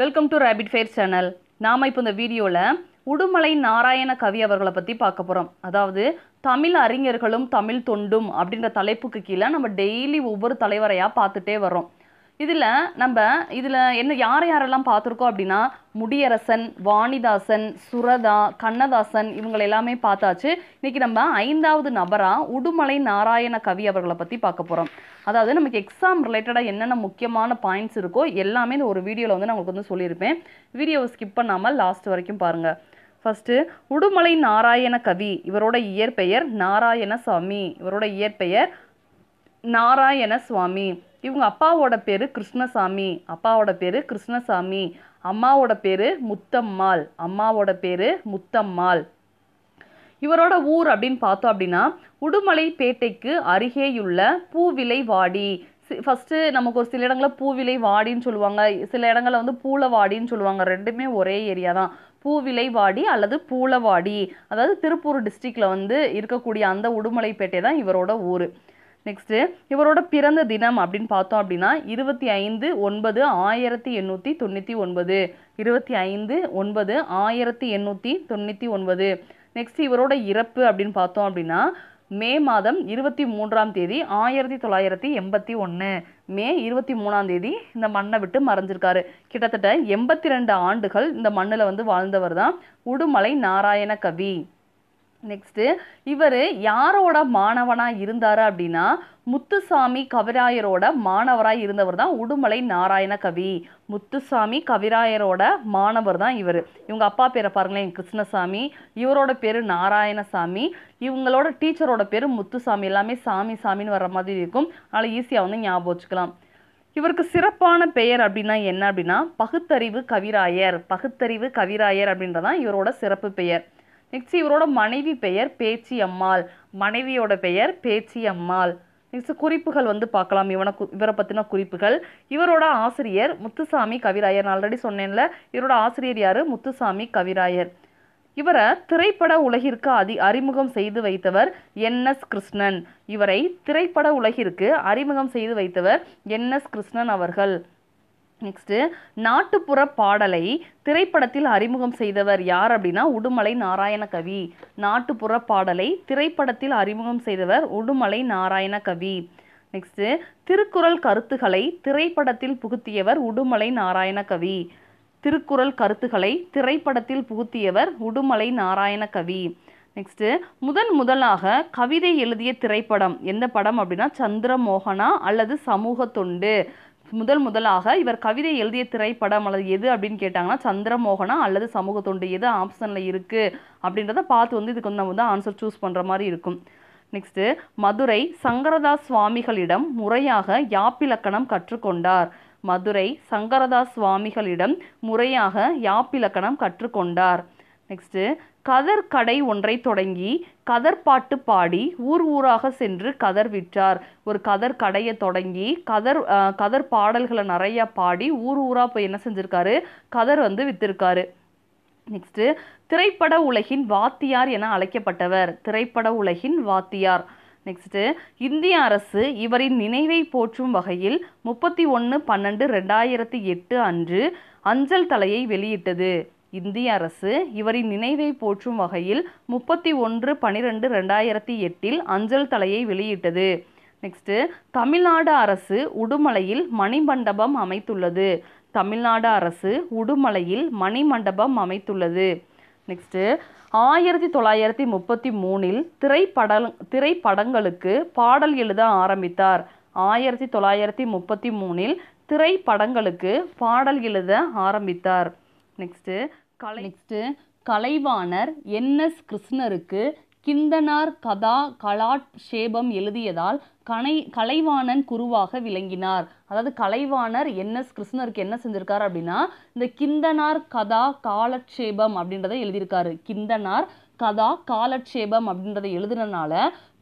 welcome to rapid fair channel நாம் இப்போ இந்த வீடியோவில் உடுமலை நாராயண கவி அவர்களை பற்றி பார்க்க போகிறோம் அதாவது தமிழ் அறிஞர்களும் தமிழ் தொண்டும் அப்படின்ற தலைப்புக்கு கீழே நம்ம டெய்லி ஒவ்வொரு தலைவரையாக பார்த்துட்டே வரோம் இதில் நம்ம இதில் என்ன யார் யாரெல்லாம் பார்த்துருக்கோம் அப்படின்னா முடியரசன் வாணிதாசன் சுரதா கண்ணதாசன் இவங்களை எல்லாமே பார்த்தாச்சு இன்றைக்கி நம்ம ஐந்தாவது நபராக உடுமலை நாராயண கவி அவர்களை பற்றி பார்க்க போகிறோம் அதாவது நமக்கு எக்ஸாம் ரிலேட்டடாக என்னென்ன முக்கியமான பாயிண்ட்ஸ் இருக்கோ எல்லாமே இந்த ஒரு வீடியோவில் வந்து நான் உங்களுக்கு வந்து சொல்லியிருப்பேன் வீடியோவை ஸ்கிப் பண்ணாமல் லாஸ்ட் வரைக்கும் பாருங்கள் ஃபஸ்ட்டு உடுமலை நாராயண கவி இவரோட இயற்பெயர் நாராயணசாமி இவரோட இயற்பெயர் நாராயண சுவாமி இவங்க அப்பாவோட பேர் கிருஷ்ணசாமி அப்பாவோட பேர் கிருஷ்ணசாமி அம்மாவோட பேர் முத்தம்மாள் அம்மாவோட பேர் முத்தம்மாள் இவரோட ஊர் அப்படின்னு பார்த்தோம் அப்படின்னா உடுமலைப்பேட்டைக்கு அருகேயுள்ள வாடி ஃபஸ்ட்டு நமக்கு ஒரு சில இடங்களில் பூவிலை வாடின்னு சொல்லுவாங்க சில இடங்களில் வந்து பூலவாடின்னு சொல்லுவாங்க ரெண்டுமே ஒரே ஏரியா தான் வாடி அல்லது பூலவாடி அதாவது திருப்பூர் டிஸ்ட்ரிக்டில் வந்து இருக்கக்கூடிய அந்த உடுமலைப்பேட்டை தான் இவரோட ஊர் நெக்ஸ்ட்டு இவரோட பிறந்த தினம் அப்படின்னு பார்த்தோம் அப்படின்னா இருபத்தி ஐந்து ஒன்பது ஆயிரத்தி எண்ணூற்றி தொண்ணூற்றி ஒன்பது இருபத்தி ஐந்து ஒன்பது ஆயிரத்தி எண்ணூற்றி தொண்ணூற்றி ஒன்பது நெக்ஸ்ட் இவரோட இறப்பு அப்படின்னு பார்த்தோம் அப்படின்னா மே மாதம் இருபத்தி மூன்றாம் தேதி ஆயிரத்தி தொள்ளாயிரத்தி எண்பத்தி ஒன்று மே இருபத்தி மூணாம் தேதி இந்த மண்ணை விட்டு மறைஞ்சிருக்காரு கிட்டத்தட்ட எண்பத்தி ரெண்டு ஆண்டுகள் இந்த மண்ணில் வந்து வாழ்ந்தவர் தான் உடுமலை நாராயண கவி நெக்ஸ்ட்டு இவர் யாரோட மாணவனாக இருந்தார் அப்படின்னா முத்துசாமி கவிராயரோட மாணவராக இருந்தவர் தான் உடுமலை நாராயண கவி முத்துசாமி கவிராயரோட மாணவர் தான் இவர் இவங்க அப்பா பேரை பாருங்களேன் கிருஷ்ணசாமி இவரோட பேர் நாராயணசாமி இவங்களோட டீச்சரோட பேர் முத்துசாமி எல்லாமே சாமி சாமின்னு வர மாதிரி இருக்கும் அதனால் ஈஸியாக வந்து ஞாபகம் வச்சுக்கலாம் இவருக்கு சிறப்பான பெயர் அப்படின்னா என்ன அப்படின்னா பகுத்தறிவு கவிராயர் பகுத்தறிவு கவிராயர் அப்படின்றதான் இவரோட சிறப்பு பெயர் நெக்ஸ்ட் இவரோட மனைவி பெயர் பேச்சி அம்மாள் மனைவியோட பெயர் பேச்சி அம்மாள் நெக்ஸ்ட் குறிப்புகள் வந்து பார்க்கலாம் இவனை இவரை பற்றின குறிப்புகள் இவரோட ஆசிரியர் முத்துசாமி கவிராயர் நான் ஆல்ரெடி சொன்னேன்ல இவரோட ஆசிரியர் யார் முத்துசாமி கவிராயர் இவரை திரைப்பட உலகிற்கு அதி அறிமுகம் செய்து வைத்தவர் என் எஸ் கிருஷ்ணன் இவரை திரைப்பட உலகிற்கு அறிமுகம் செய்து வைத்தவர் என் எஸ் கிருஷ்ணன் அவர்கள் நெக்ஸ்ட்டு நாட்டுப்புற பாடலை திரைப்படத்தில் அறிமுகம் செய்தவர் யார் அப்படின்னா உடுமலை நாராயண கவி நாட்டுப்புற பாடலை திரைப்படத்தில் அறிமுகம் செய்தவர் உடுமலை நாராயண கவி நெக்ஸ்ட்டு திருக்குறள் கருத்துக்களை திரைப்படத்தில் புகுத்தியவர் உடுமலை நாராயண கவி திருக்குறள் கருத்துக்களை திரைப்படத்தில் புகுத்தியவர் உடுமலை நாராயண கவி நெக்ஸ்ட்டு முதன் முதலாக கவிதை எழுதிய திரைப்படம் எந்த படம் அப்படின்னா சந்திரமோகனா அல்லது சமூக தொண்டு முதல் முதலாக இவர் கவிதை எழுதிய திரைப்படம் அல்லது எது அப்படின்னு கேட்டாங்கன்னா சந்திரமோகனா அல்லது சமூக தொண்டு எது ஆப்ஷனில் இருக்குது அப்படின்றத பார்த்து வந்து இதுக்கு வந்து நம்ம வந்து ஆன்சர் சூஸ் பண்ணுற மாதிரி இருக்கும் நெக்ஸ்ட்டு மதுரை சங்கரதாஸ் சுவாமிகளிடம் முறையாக யாப்பிலக்கணம் கற்றுக்கொண்டார் மதுரை சங்கரதாஸ் சுவாமிகளிடம் முறையாக யாப்பிலக்கணம் கற்றுக்கொண்டார் நெக்ஸ்ட்டு கதர் கடை ஒன்றை தொடங்கி கதர் பாட்டு பாடி ஊர் ஊராக சென்று கதர் விற்றார் ஒரு கதர் கடையை தொடங்கி கதர் கதர் பாடல்களை நிறையா பாடி ஊர் ஊராக போய் என்ன செஞ்சுருக்காரு கதர் வந்து விற்றுருக்காரு நெக்ஸ்ட்டு திரைப்பட உலகின் வாத்தியார் என அழைக்கப்பட்டவர் திரைப்பட உலகின் வாத்தியார் நெக்ஸ்ட்டு இந்திய அரசு இவரின் நினைவை போற்றும் வகையில் முப்பத்தி ஒன்று பன்னெண்டு ரெண்டாயிரத்தி எட்டு அன்று அஞ்சல் தலையை வெளியிட்டது இந்திய அரசு இவரின் நினைவை போற்றும் வகையில் முப்பத்தி ஒன்று பனிரெண்டு ரெண்டாயிரத்தி எட்டில் அஞ்சல் தலையை வெளியிட்டது நெக்ஸ்ட்டு தமிழ்நாடு அரசு உடுமலையில் மணிமண்டபம் அமைத்துள்ளது தமிழ்நாடு அரசு உடுமலையில் மணிமண்டபம் அமைத்துள்ளது நெக்ஸ்ட்டு ஆயிரத்தி தொள்ளாயிரத்தி முப்பத்தி மூணில் திரைப்பட திரைப்படங்களுக்கு பாடல் எழுத ஆரம்பித்தார் ஆயிரத்தி தொள்ளாயிரத்தி முப்பத்தி மூணில் திரைப்படங்களுக்கு பாடல் எழுத ஆரம்பித்தார் நெக்ஸ்ட்டு கலை நெக்ஸ்ட்டு கலைவாணர் என் எஸ் கிருஷ்ணருக்கு கிந்தனார் கதா கலாட்சேபம் எழுதியதால் கனை கலைவாணன் குருவாக விளங்கினார் அதாவது கலைவாணர் என் எஸ் கிருஷ்ணருக்கு என்ன செஞ்சிருக்கார் அப்படின்னா இந்த கிந்தனார் கதா காலட்சேபம் அப்படின்றத எழுதியிருக்காரு கிந்தனார் கதா காலட்சேபம் அப்படின்றத எழுதுனனால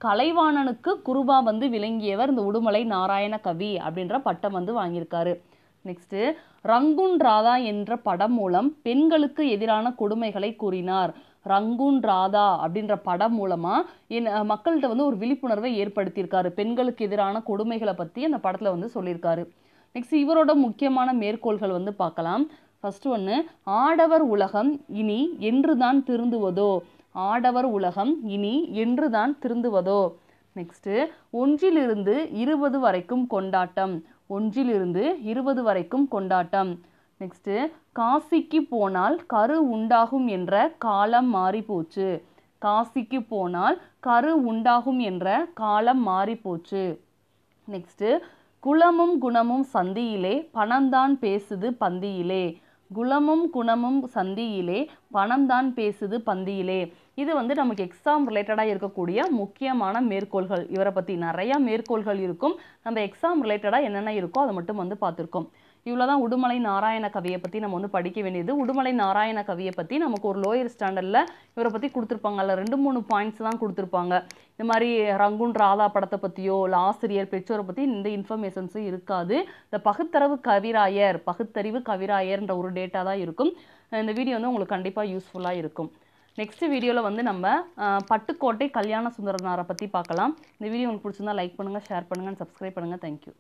கலைவாணனுக்கு குருவா வந்து விளங்கியவர் இந்த உடுமலை நாராயண கவி அப்படின்ற பட்டம் வந்து வாங்கியிருக்காரு நெக்ஸ்ட்டு ரங்குன் ராதா என்ற படம் மூலம் பெண்களுக்கு எதிரான கொடுமைகளை கூறினார் ரங்கூன் ராதா அப்படின்ற படம் மூலமாக என் மக்கள்கிட்ட வந்து ஒரு விழிப்புணர்வை ஏற்படுத்தியிருக்காரு பெண்களுக்கு எதிரான கொடுமைகளை பற்றி அந்த படத்தில் வந்து சொல்லியிருக்காரு நெக்ஸ்ட் இவரோட முக்கியமான மேற்கோள்கள் வந்து பார்க்கலாம் ஃபஸ்ட்டு ஒன்று ஆடவர் உலகம் இனி என்று தான் திருந்துவதோ ஆடவர் உலகம் இனி என்று தான் திருந்துவதோ நெக்ஸ்ட்டு ஒன்றிலிருந்து இருபது வரைக்கும் கொண்டாட்டம் ஒன்றிலிருந்து இருபது வரைக்கும் கொண்டாட்டம் நெக்ஸ்ட்டு காசிக்கு போனால் கரு உண்டாகும் என்ற காலம் மாறி போச்சு காசிக்கு போனால் கரு உண்டாகும் என்ற காலம் மாறி போச்சு நெக்ஸ்ட்டு குலமும் குணமும் சந்தியிலே பணம்தான் பேசுது பந்தியிலே குலமும் குணமும் சந்தியிலே பணம் தான் பேசுது பந்தியிலே இது வந்து நமக்கு எக்ஸாம் ரிலேட்டடாக இருக்கக்கூடிய முக்கியமான மேற்கோள்கள் இவரை பற்றி நிறையா மேற்கோள்கள் இருக்கும் நம்ம எக்ஸாம் ரிலேட்டடாக என்னென்ன இருக்கோ அதை மட்டும் வந்து பார்த்துருக்கோம் இவ்வளோ தான் உடுமலை நாராயண கவியை பற்றி நம்ம வந்து படிக்க வேண்டியது உடுமலை நாராயண கவியை பற்றி நமக்கு ஒரு லோயர் ஸ்டாண்டர்டில் இவரை பற்றி கொடுத்துருப்பாங்க அதில் ரெண்டு மூணு பாயிண்ட்ஸ் தான் கொடுத்துருப்பாங்க இந்த மாதிரி ரங்குன் ராதா படத்தை பற்றியோ இல்லை ஆசிரியர் பெற்றோரை பற்றி இந்த இன்ஃபர்மேஷன்ஸும் இருக்காது இந்த பகுத்தரவு கவிராயர் பகுத்தறிவு கவிராயர்ன்ற ஒரு டேட்டா தான் இருக்கும் இந்த வீடியோ வந்து உங்களுக்கு கண்டிப்பாக யூஸ்ஃபுல்லாக இருக்கும் நெக்ஸ்ட் வீடியோவில் வந்து நம்ம பட்டுக்கோட்டை கல்யாண சுந்தரனாரை பற்றி பார்க்கலாம் இந்த வீடியோ உங்களுக்கு பிடிச்சிருந்தா லைக் பண்ணுங்கள் ஷேர் பண்ணுங்கள் சப்ஸ்கிரைப் பண்ணுங்கள் தேங்க்யூ